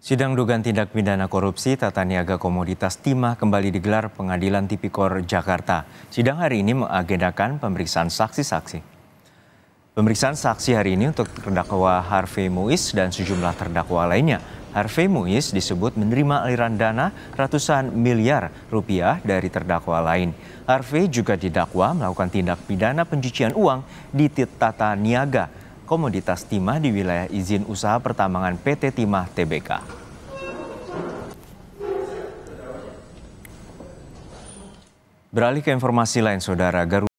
Sidang dugaan tindak pidana korupsi tata niaga komoditas timah kembali digelar Pengadilan Tipikor Jakarta. Sidang hari ini mengagendakan pemeriksaan saksi-saksi. Pemeriksaan saksi hari ini untuk terdakwa Harvey Muiz dan sejumlah terdakwa lainnya. Harvey Muiz disebut menerima aliran dana ratusan miliar rupiah dari terdakwa lain. Harvey juga didakwa melakukan tindak pidana pencucian uang di Tata Niaga komoditas timah di wilayah izin usaha pertambangan PT Timah TBK. Beralih ke informasi lain, Saudara Garuda.